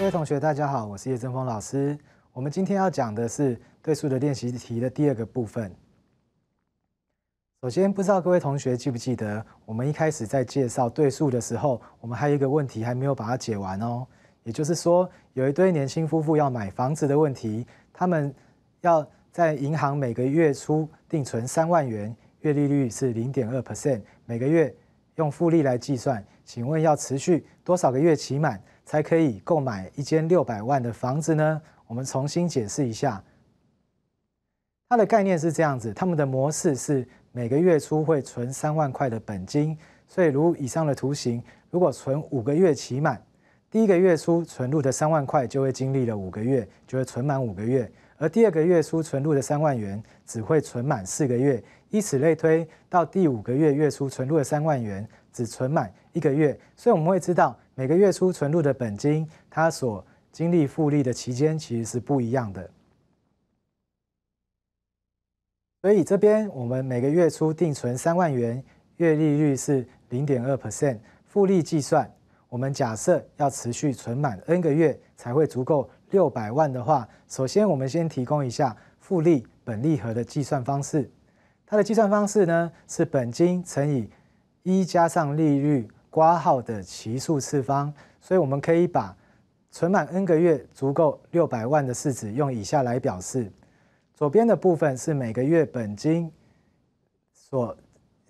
各位同学，大家好，我是叶振峰老师。我们今天要讲的是对数的练习题的第二个部分。首先，不知道各位同学记不记得，我们一开始在介绍对数的时候，我们还有一个问题还没有把它解完哦。也就是说，有一对年轻夫妇要买房子的问题，他们要在银行每个月初定存三万元，月利率是零点二 percent，每个月用复利来计算，请问要持续多少个月期满？才可以购买一间六百万的房子呢？我们重新解释一下，它的概念是这样子，他们的模式是每个月初会存三万块的本金，所以如以上的图形，如果存五个月期满，第一个月初存入的三万块就会经历了五个月，就会存满五个月，而第二个月初存入的三万元只会存满四个月，以此类推，到第五个月月初存入的三万元只存满。一个月，所以我们会知道每个月初存入的本金，它所经历复利的期间其实是不一样的。所以这边我们每个月初定存三万元，月利率是零点二 percent，复利计算。我们假设要持续存满 n 个月才会足够六百万的话，首先我们先提供一下复利本利和的计算方式。它的计算方式呢是本金乘以一加上利率。挂号的奇数次方，所以我们可以把存满 n 个月足够六百万的式子用以下来表示。左边的部分是每个月本金所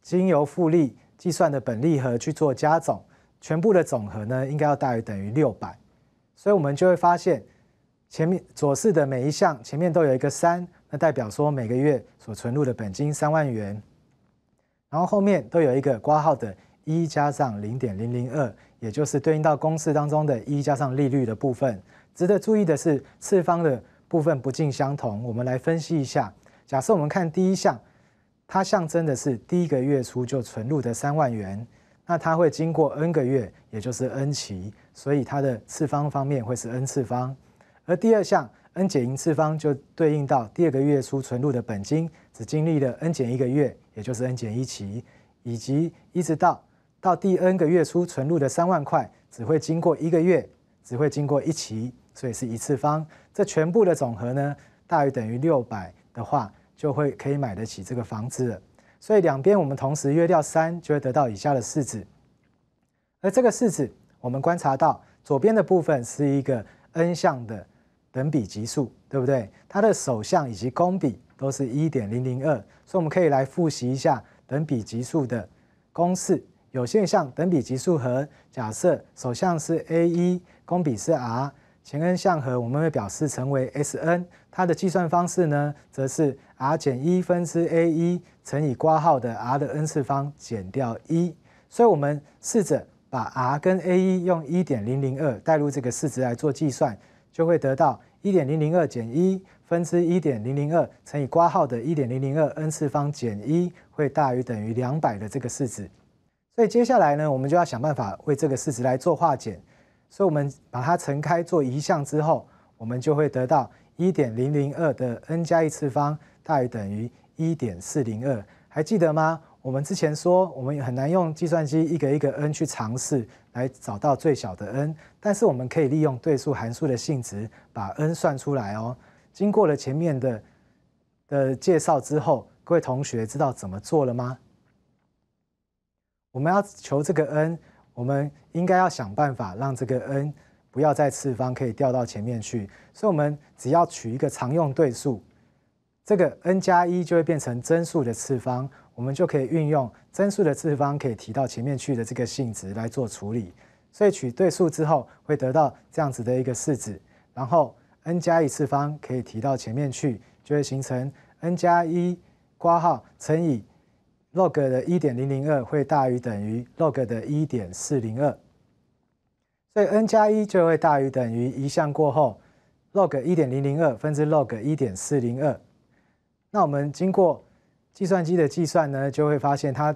经由复利计算的本利和去做加总，全部的总和呢应该要大于等于六百。所以我们就会发现前面左式的每一项前面都有一个三，那代表说每个月所存入的本金三万元，然后后面都有一个挂号的。一加上零点零零二，也就是对应到公式当中的“一加上利率”的部分。值得注意的是，次方的部分不尽相同。我们来分析一下：假设我们看第一项，它象征的是第一个月初就存入的三万元，那它会经过 n 个月，也就是 n 期，所以它的次方方面会是 n 次方。而第二项 n 减一次方就对应到第二个月初存入的本金，只经历了 n 减一个月，也就是 n 减一期，以及一直到。到第 n 个月初存入的三万块，只会经过一个月，只会经过一期，所以是一次方。这全部的总和呢，大于等于六百的话，就会可以买得起这个房子。了。所以两边我们同时约掉三，就会得到以下的式子。而这个式子，我们观察到左边的部分是一个 n 项的等比级数，对不对？它的首项以及公比都是一点零零二，所以我们可以来复习一下等比级数的公式。有现象等比级数和，假设首项是 a 一，公比是 r，前 n 项和我们会表示成为 S n，它的计算方式呢，则是 r 减一分之 a 一乘以括号的 r 的 n 次方减掉一。所以，我们试着把 r 跟 a 一用一点零零二代入这个式子来做计算，就会得到一点零零二减一分之一点零零二乘以括号的一点零零二 n 次方减一会大于等于两百的这个式子。所以接下来呢，我们就要想办法为这个式子来做化简。所以我们把它乘开做移项之后，我们就会得到一点零零二的 n 加一次方大于等于一点四零二，还记得吗？我们之前说，我们很难用计算机一个一个 n 去尝试来找到最小的 n，但是我们可以利用对数函数的性质把 n 算出来哦。经过了前面的的介绍之后，各位同学知道怎么做了吗？我们要求这个 n，我们应该要想办法让这个 n 不要再次方，可以掉到前面去。所以，我们只要取一个常用对数，这个 n 加一就会变成增数的次方，我们就可以运用增数的次方可以提到前面去的这个性质来做处理。所以，取对数之后会得到这样子的一个式子，然后 n 加一次方可以提到前面去，就会形成 n 加一括号乘以。log 的1.002会大于等于 log 的1.402，所以 n 加一就会大于等于一项过后 log 1.002分之 log 1.402，那我们经过计算机的计算呢，就会发现它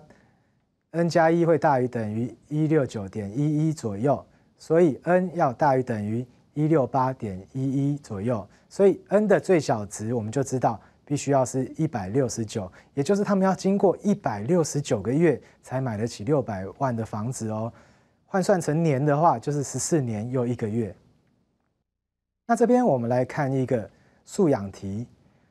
n 加一会大于等于169.11左右，所以 n 要大于等于168.11左右，所以 n 的最小值我们就知道。必须要是一百六十九，也就是他们要经过一百六十九个月才买得起六百万的房子哦。换算成年的话，就是十四年又一个月。那这边我们来看一个素养题：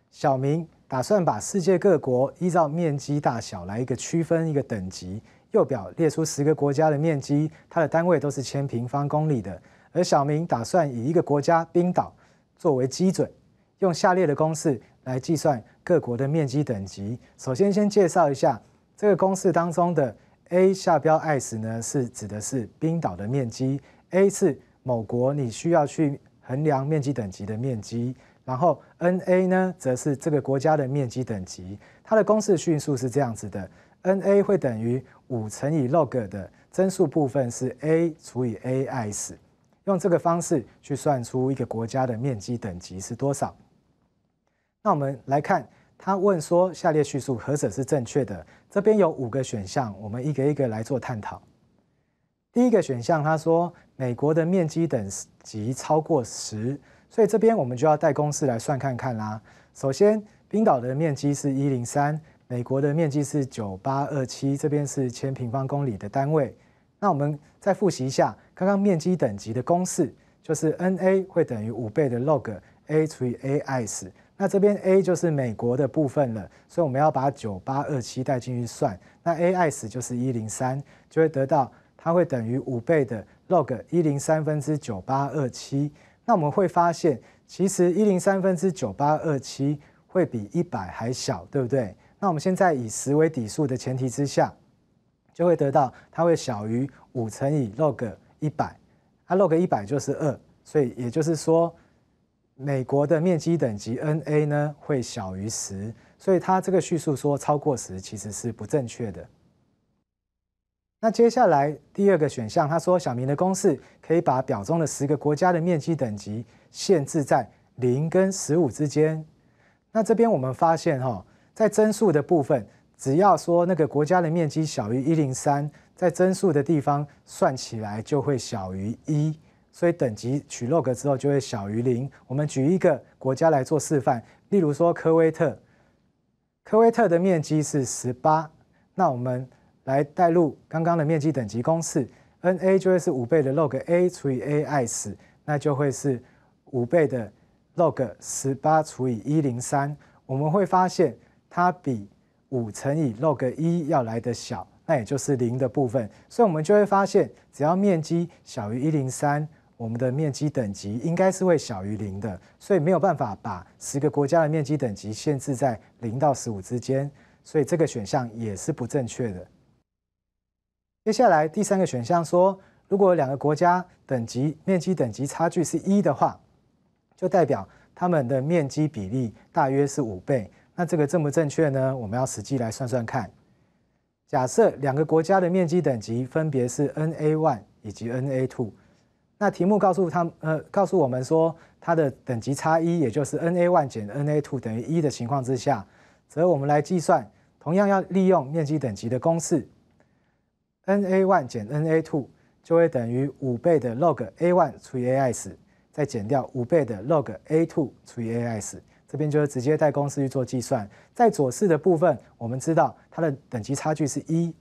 小明打算把世界各国依照面积大小来一个区分一个等级。右表列出十个国家的面积，它的单位都是千平方公里的。而小明打算以一个国家冰岛作为基准，用下列的公式。来计算各国的面积等级。首先，先介绍一下这个公式当中的 a 下标 s 呢，是指的是冰岛的面积。A 是某国你需要去衡量面积等级的面积。然后 nA 呢，则是这个国家的面积等级。它的公式叙述是这样子的：nA 会等于五乘以 log 的增数部分是 a 除以 aS，用这个方式去算出一个国家的面积等级是多少。那我们来看，他问说下列叙述何者是正确的？这边有五个选项，我们一个一个来做探讨。第一个选项，他说美国的面积等级超过十，所以这边我们就要带公式来算看看啦。首先，冰岛的面积是一零三，美国的面积是九八二七，这边是千平方公里的单位。那我们再复习一下刚刚面积等级的公式，就是 n a 会等于五倍的 log a 除以 a s。那这边 A 就是美国的部分了，所以我们要把九八二七带进去算，那 AIS 就是一零三，就会得到它会等于五倍的 log 一零三分之九八二七。那我们会发现，其实一零三分之九八二七会比一百还小，对不对？那我们现在以十为底数的前提之下，就会得到它会小于五乘以 log 一百，它 log 一百就是二，所以也就是说。美国的面积等级 N A 呢会小于十，所以它这个叙述说超过十其实是不正确的。那接下来第二个选项，他说小明的公式可以把表中的十个国家的面积等级限制在零跟十五之间。那这边我们发现哈，在增速的部分，只要说那个国家的面积小于一零三，在增速的地方算起来就会小于一。所以等级取 log 之后就会小于零。我们举一个国家来做示范，例如说科威特，科威特的面积是十八，那我们来代入刚刚的面积等级公式，n a 就会是五倍的 log a 除以 a i s，那就会是五倍的 log 十八除以一零三。我们会发现它比五乘以 log 一要来的小，那也就是零的部分。所以我们就会发现，只要面积小于一零三。我们的面积等级应该是会小于零的，所以没有办法把十个国家的面积等级限制在零到十五之间，所以这个选项也是不正确的。接下来第三个选项说，如果两个国家等级面积等级差距是一的话，就代表他们的面积比例大约是五倍。那这个正不正确呢？我们要实际来算算看。假设两个国家的面积等级分别是 N A one 以及 N A two。那题目告诉他呃，告诉我们说，它的等级差一，也就是 n a one 减 n a two 等于一的情况之下，则我们来计算，同样要利用面积等级的公式，n a one 减 n a two 就会等于五倍的 log a one 除以 a s，再减掉五倍的 log a two 除以 a s，这边就是直接带公式去做计算。在左式的部分，我们知道它的等级差距是一，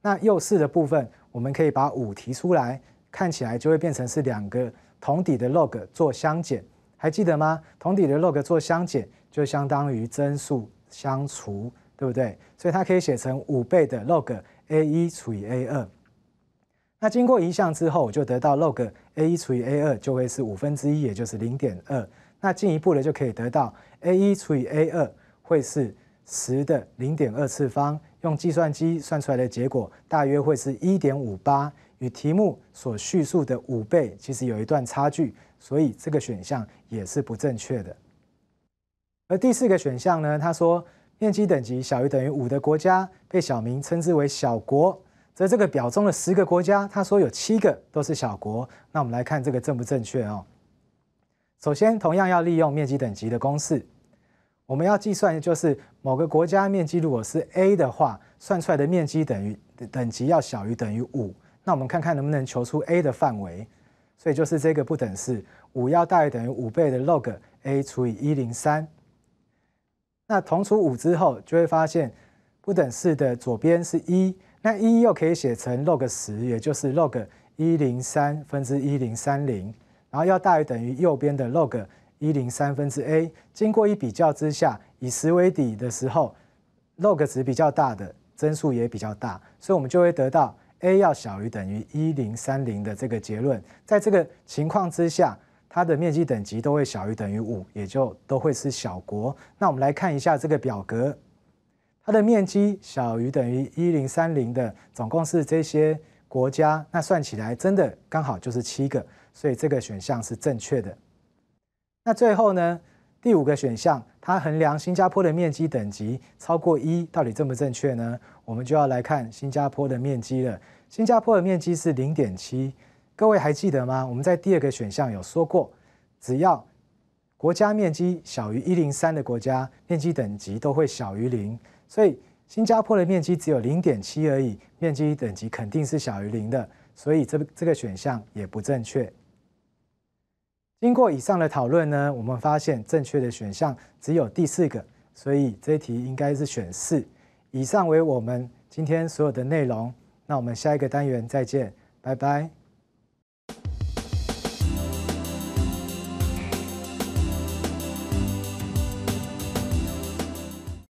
那右式的部分，我们可以把五提出来。看起来就会变成是两个同底的 log 做相减，还记得吗？同底的 log 做相减就相当于增数相除，对不对？所以它可以写成五倍的 log a 一除以 a 二。那经过移项之后，我就得到 log a 一除以 a 二就会是五分之一，也就是零点二。那进一步的就可以得到 a 一除以 a 二会是十的零点二次方，用计算机算出来的结果大约会是一点五八。与题目所叙述的五倍其实有一段差距，所以这个选项也是不正确的。而第四个选项呢，他说面积等级小于等于五的国家被小明称之为小国，则这个表中的十个国家，他说有七个都是小国。那我们来看这个正不正确哦。首先，同样要利用面积等级的公式，我们要计算的就是某个国家面积如果是 A 的话，算出来的面积等于等级要小于等于五。那我们看看能不能求出 a 的范围，所以就是这个不等式五要大于等于五倍的 log a 除以一零三。那同除五之后，就会发现不等式的左边是一，那一又可以写成 log 十，也就是 log 一零三分之一零三零，然后要大于等于右边的 log 一零三分之 a。经过一比较之下，以十为底的时候，log 值比较大的，增数也比较大，所以我们就会得到。A 要小于等于一零三零的这个结论，在这个情况之下，它的面积等级都会小于等于五，也就都会是小国。那我们来看一下这个表格，它的面积小于等于一零三零的，总共是这些国家，那算起来真的刚好就是七个，所以这个选项是正确的。那最后呢？第五个选项，它衡量新加坡的面积等级超过一，到底正不正确呢？我们就要来看新加坡的面积了。新加坡的面积是零点七，各位还记得吗？我们在第二个选项有说过，只要国家面积小于一零三的国家，面积等级都会小于零。所以新加坡的面积只有零点七而已，面积等级肯定是小于零的，所以这这个选项也不正确。经过以上的讨论呢，我们发现正确的选项只有第四个，所以这题应该是选四。以上为我们今天所有的内容，那我们下一个单元再见，拜拜。